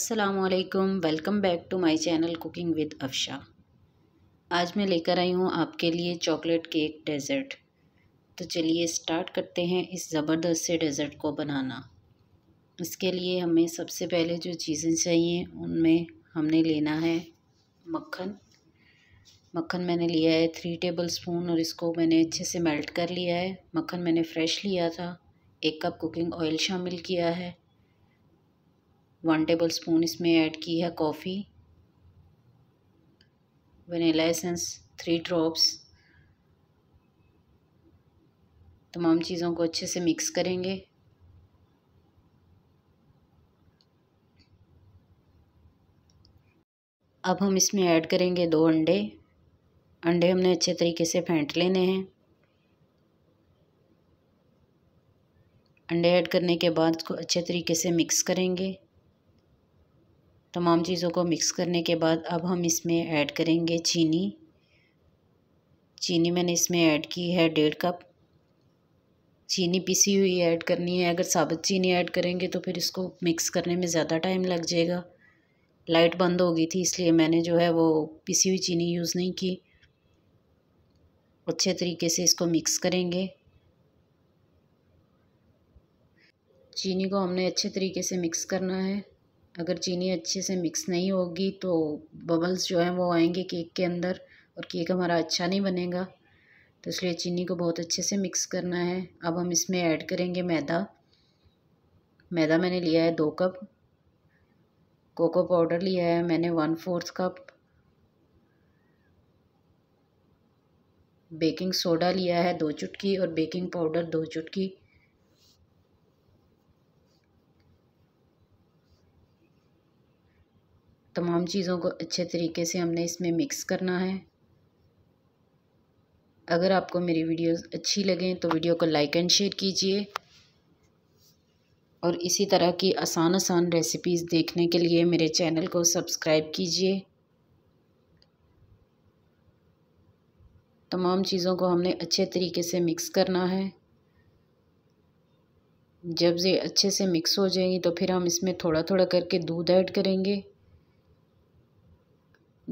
असलकम welcome back to my channel cooking with Afsha आज मैं लेकर आई हूँ आपके लिए चॉकलेट केक डेज़र्ट तो चलिए स्टार्ट करते हैं इस ज़बरदस्त से डेज़र्ट को बनाना इसके लिए हमें सबसे पहले जो चीज़ें चाहिए उनमें हमने लेना है मक्खन मक्खन मैंने लिया है थ्री टेबल स्पून और इसको मैंने अच्छे से मेल्ट कर लिया है मक्खन मैंने फ़्रेश लिया था एक कप कुकिंग ऑयल शामिल किया है वन टेबल स्पून इसमें ऐड की है coffee vanilla essence three drops तमाम चीज़ों को अच्छे से मिक्स करेंगे अब हम इसमें ऐड करेंगे दो अंडे अंडे हमने अच्छे तरीके से फेंट लेने हैं अंडे ऐड करने के बाद इसको अच्छे तरीके से मिक्स करेंगे तमाम चीज़ों को मिक्स करने के बाद अब हम इसमें ऐड करेंगे चीनी चीनी मैंने इसमें ऐड की है डेढ़ कप चीनी पिसी हुई ऐड करनी है अगर साबुत चीनी ऐड करेंगे तो फिर इसको मिक्स करने में ज़्यादा टाइम लग जाएगा लाइट बंद हो गई थी इसलिए मैंने जो है वो पिसी हुई चीनी यूज़ नहीं की अच्छे तरीके से इसको मिक्स करेंगे चीनी को हमने अच्छे तरीके से मिक्स करना है अगर चीनी अच्छे से मिक्स नहीं होगी तो बबल्स जो हैं वो आएंगे केक के अंदर और केक हमारा अच्छा नहीं बनेगा तो इसलिए चीनी को बहुत अच्छे से मिक्स करना है अब हम इसमें ऐड करेंगे मैदा मैदा मैंने लिया है दो कप कोको पाउडर लिया है मैंने one fourth cup baking soda लिया है दो चुटकी और बेकिंग पाउडर दो चुटकी तमाम चीज़ों को अच्छे तरीके से हमने इसमें मिक्स करना है अगर आपको मेरी वीडियोस अच्छी लगें तो वीडियो को लाइक एंड शेयर कीजिए और इसी तरह की आसान आसान रेसिपीज़ देखने के लिए मेरे चैनल को सब्सक्राइब कीजिए तमाम चीज़ों को हमने अच्छे तरीके से मिक्स करना है जब ये अच्छे से मिक्स हो जाएंगी तो फिर हम इसमें थोड़ा थोड़ा करके दूध ऐड करेंगे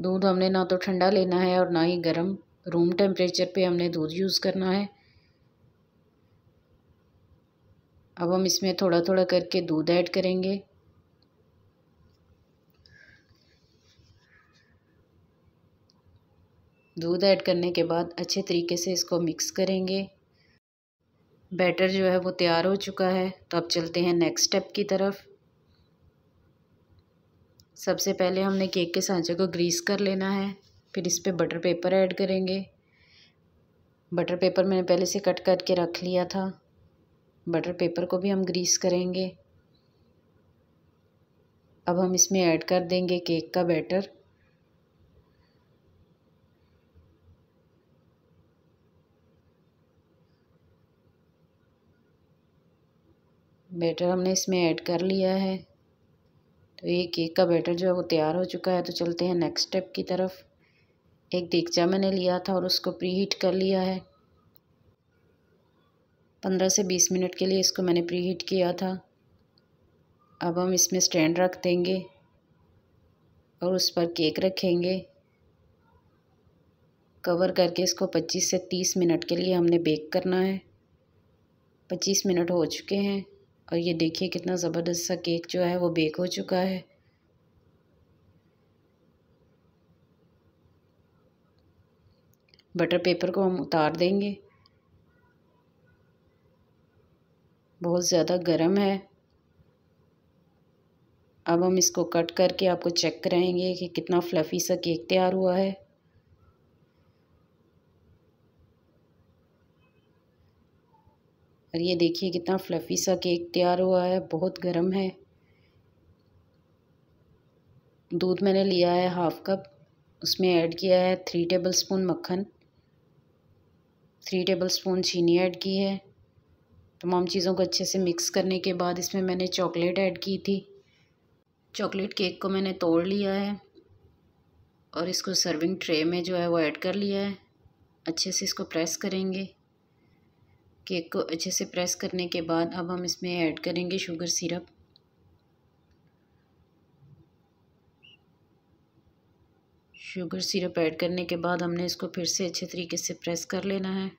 दूध हमने ना तो ठंडा लेना है और ना ही गर्म रूम टेम्परेचर पे हमने दूध यूज़ करना है अब हम इसमें थोड़ा थोड़ा करके दूध ऐड करेंगे दूध ऐड करने के बाद अच्छे तरीके से इसको मिक्स करेंगे बैटर जो है वो तैयार हो चुका है तो अब चलते हैं नेक्स्ट स्टेप की तरफ सबसे पहले हमने केक के सांचे को ग्रीस कर लेना है फिर इस पर पे बटर पेपर ऐड करेंगे बटर पेपर मैंने पहले से कट करके रख लिया था बटर पेपर को भी हम ग्रीस करेंगे अब हम इसमें ऐड कर देंगे केक का बैटर बैटर हमने इसमें ऐड कर लिया है तो ये केक का बैटर जो है वो तैयार हो चुका है तो चलते हैं नेक्स्ट स्टेप की तरफ एक देगचा मैंने लिया था और उसको प्री हीट कर लिया है पंद्रह से बीस मिनट के लिए इसको मैंने प्री हीट किया था अब हम इसमें स्टैंड रख देंगे और उस पर केक रखेंगे कवर करके इसको पच्चीस से तीस मिनट के लिए हमने बेक करना है पच्चीस मिनट हो चुके हैं और ये देखिए कितना ज़बरदस्त सा केक जो है वो बेक हो चुका है बटर पेपर को हम उतार देंगे बहुत ज़्यादा गर्म है अब हम इसको कट करके आपको चेक कराएंगे कि कितना फ्लफ़ी सा केक तैयार हुआ है और ये देखिए कितना फ्लफ़ी सा केक तैयार हुआ है बहुत गर्म है दूध मैंने लिया है हाफ़ कप उसमें ऐड किया है थ्री टेबल स्पून मक्खन थ्री टेबल स्पून चीनी ऐड की है तमाम चीज़ों को अच्छे से मिक्स करने के बाद इसमें मैंने चॉकलेट ऐड की थी चॉकलेट केक को मैंने तोड़ लिया है और इसको सर्विंग ट्रे में जो है वो ऐड कर लिया है अच्छे से इसको प्रेस करेंगे केक को अच्छे से प्रेस करने के बाद अब हम इसमें ऐड करेंगे sugar syrup sugar syrup add करने के बाद हमने इसको फिर से अच्छे तरीके से प्रेस कर लेना है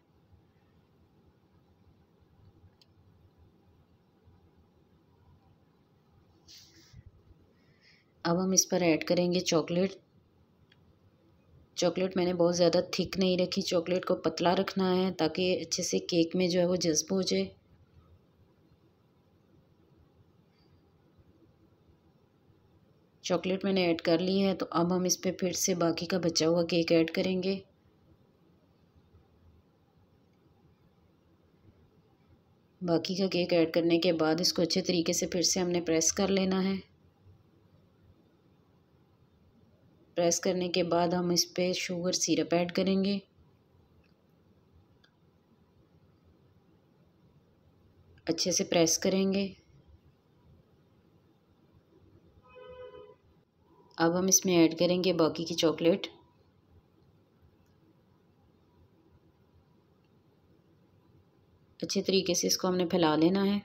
अब हम इस पर ऐड करेंगे चॉकलेट चॉकलेट मैंने बहुत ज़्यादा थिक नहीं रखी चॉकलेट को पतला रखना है ताकि अच्छे से केक में जो है वो जज्ब हो जाए चॉकलेट मैंने ऐड कर ली है तो अब हम इस पर फिर से बाकी का बचा हुआ केक ऐड करेंगे बाकी का केक ऐड करने के बाद इसको अच्छे तरीके से फिर से हमने प्रेस कर लेना है प्रेस करने के बाद हम इस पर शुगर सिरप ऐड करेंगे अच्छे से प्रेस करेंगे अब हम इसमें ऐड करेंगे बाकी की चॉकलेट अच्छे तरीके से इसको हमने फैला लेना है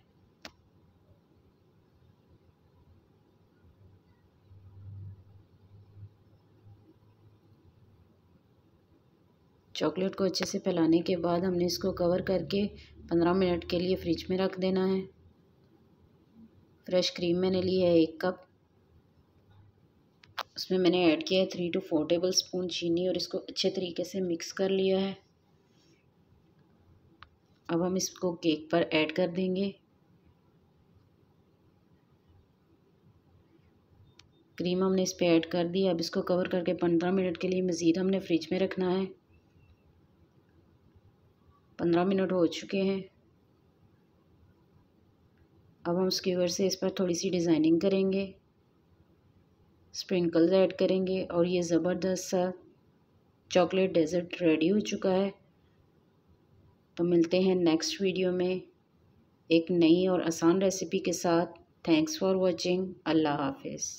चॉकलेट को अच्छे से फैलाने के बाद हमने इसको कवर करके पंद्रह मिनट के लिए फ्रिज में रख देना है फ्रेश क्रीम मैंने ली है एक कप उसमें मैंने ऐड किया है three two four tablespoon चीनी और इसको अच्छे तरीके से मिक्स कर लिया है अब हम इसको केक पर ऐड कर देंगे क्रीम हमने इस पर ऐड कर दी अब इसको कवर करके पंद्रह मिनट के लिए मज़ीद हमने फ्रिज में रखना है पंद्रह मिनट हो चुके हैं अब हम स्क्यूअर से इस पर थोड़ी सी डिज़ाइनिंग करेंगे स्प्रिंकल्स ऐड करेंगे और ये ज़बरदस्त सा चॉकलेट डेजर्ट रेडी हो चुका है तो मिलते हैं नेक्स्ट वीडियो में एक नई और आसान रेसिपी के साथ थैंक्स फॉर वॉचिंग अल्लाह हाफिज़